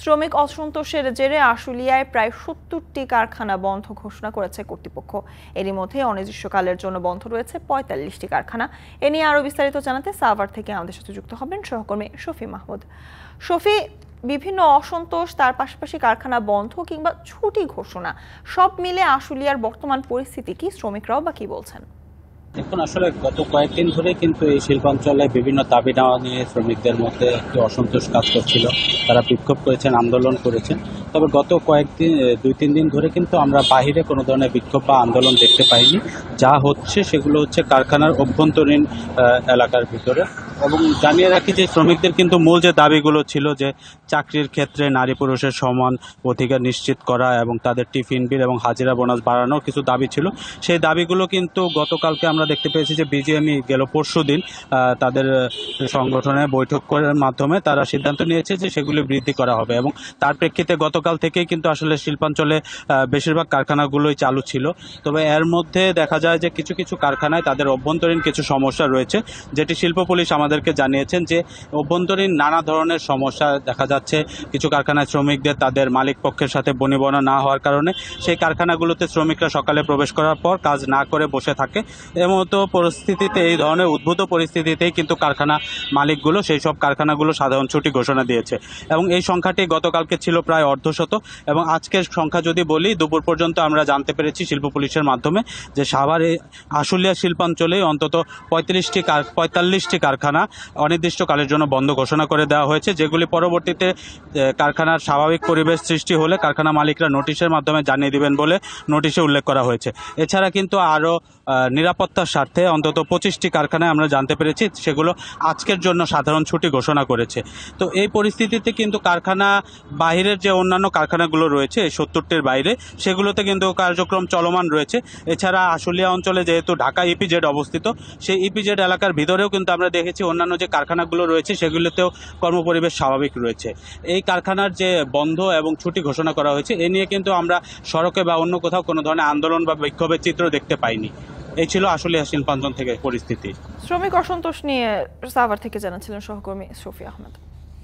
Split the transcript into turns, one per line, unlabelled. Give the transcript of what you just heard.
শ্রমিক অসন্তোষের জেরে আশুলিয়ায় প্রায় সত্তরটি কারখানা বন্ধ ঘোষণা করেছে কর্তৃপক্ষ এরই মধ্যে অনির্দিষ্টকালের জন্য বন্ধ রয়েছে পঁয়তাল্লিশটি কারখানা এ নিয়ে আরও বিস্তারিত জানাতে সাভার থেকে আমাদের সাথে যুক্ত হবেন সহকর্মী শফি মাহমুদ শফি বিভিন্ন অসন্তোষ তার পাশাপাশি কারখানা বন্ধ কিংবা ছুটি ঘোষণা সব মিলে আশুলিয়ার বর্তমান পরিস্থিতি কি শ্রমিকরাও বা কি বলছেন
দেখুন আসলে গত কয়েকদিন ধরে কিন্তু এই শিল্পাঞ্চলে বিভিন্ন দাবি নেওয়া নিয়ে শ্রমিকদের মধ্যে একটি অসন্তোষ কাজ করছিল তারা বিক্ষোভ করেছেন আন্দোলন করেছেন তবে গত কয়েকদিন দুই তিন দিন ধরে কিন্তু আমরা বাহিরে কোনো ধরনের বিক্ষোভ বা আন্দোলন দেখতে পাইনি যা হচ্ছে সেগুলো হচ্ছে কারখানার অভ্যন্তরীণ এলাকার ভিতরে এবং জানিয়ে রাখি যে শ্রমিকদের কিন্তু মূল যে দাবিগুলো ছিল যে চাকরির ক্ষেত্রে নারী পুরুষের সমান অধিকার নিশ্চিত করা এবং তাদের টিফিন বিল এবং হাজিরা বোনাস বাড়ানোর কিছু দাবি ছিল সেই দাবিগুলো কিন্তু গতকালকে আমরা দেখতে পেয়েছি যে বিজিএমই গেল পরশু দিন তাদের সংগঠনের বৈঠক করার মাধ্যমে তারা সিদ্ধান্ত নিয়েছে যে সেগুলি বৃদ্ধি করা হবে এবং তার প্রেক্ষিতে গতকাল থেকেই কিন্তু আসলে শিল্পাঞ্চলে বেশিরভাগ কারখানাগুলোই চালু ছিল তবে এর মধ্যে দেখা যায় যে কিছু কিছু কারখানায় তাদের অভ্যন্তরীণ কিছু সমস্যা রয়েছে যেটি শিল্প পুলিশ আমাদেরকে জানিয়েছেন যে অভ্যন্তরীণ নানা ধরনের সমস্যা দেখা যাচ্ছে কিছু কারখানায় শ্রমিকদের তাদের মালিক পক্ষের সাথে বনিবনা না হওয়ার কারণে সেই কারখানাগুলোতে শ্রমিকরা সকালে প্রবেশ করার পর কাজ না করে বসে থাকে এমতো পরিস্থিতিতে এই ধরনের উদ্ভূত পরিস্থিতিতেই কিন্তু কারখানা মালিকগুলো সেই সব কারখানাগুলো সাধারণ ছুটি ঘোষণা দিয়েছে এবং এই সংখ্যাটি গতকালকে ছিল প্রায় অর্ধশত এবং আজকের সংখ্যা যদি বলি দুপুর পর্যন্ত আমরা জানতে পেরেছি শিল্প পুলিশের মাধ্যমে যে সাভারে আশুলিয়া শিল্পাঞ্চলে অন্তত পঁয়ত্রিশটি কার পঁয়তাল্লিশটি কারখানা অনির্দিষ্টকালের জন্য বন্ধ ঘোষণা করে দেওয়া হয়েছে যেগুলি পরবর্তীতে কারখানার স্বাভাবিক পরিবেশ সৃষ্টি হলে কারখানা মালিকরা নোটিশের মাধ্যমে জানিয়ে দিবেন বলে নোটিশে উল্লেখ করা হয়েছে এছাড়া কিন্তু আরও নিরাপত্তার স্বার্থে অন্তত পঁচিশটি কারখানায় আমরা জানতে পেরেছি সেগুলো আজকের জন্য সাধারণ ছুটি ঘোষণা করেছে তো এই পরিস্থিতিতে কিন্তু কারখানা বাহিরের যে অন্যান্য কারখানাগুলো রয়েছে সত্তরটির বাইরে সেগুলোতে কিন্তু কার্যক্রম চলমান রয়েছে এছাড়া আশুলিয়া অঞ্চলে যেহেতু ঢাকা ইপিজেড e অবস্থিত সেই ইপিজেড e এলাকার ভিতরেও কিন্তু আমরা দেখেছি অন্যান্য যে কারখানাগুলো রয়েছে সেগুলোতেও কর্মপরিবেশ স্বাভাবিক রয়েছে এই কারখানার যে বন্ধ এবং ছুটি ঘোষণা করা হয়েছে এ নিয়ে কিন্তু আমরা সড়কে বা অন্য কোথাও কোনো ধরনের আন্দোলন বা বিক্ষোভের চিত্র দেখতে পাইনি এই ছিল আসলে শিল্পাঞ্চল থেকে পরিস্থিতি
শ্রমিক অসন্তোষ নিয়ে সাভার থেকে জানাচ্ছিলেন সহকর্মী সফি আহমেদ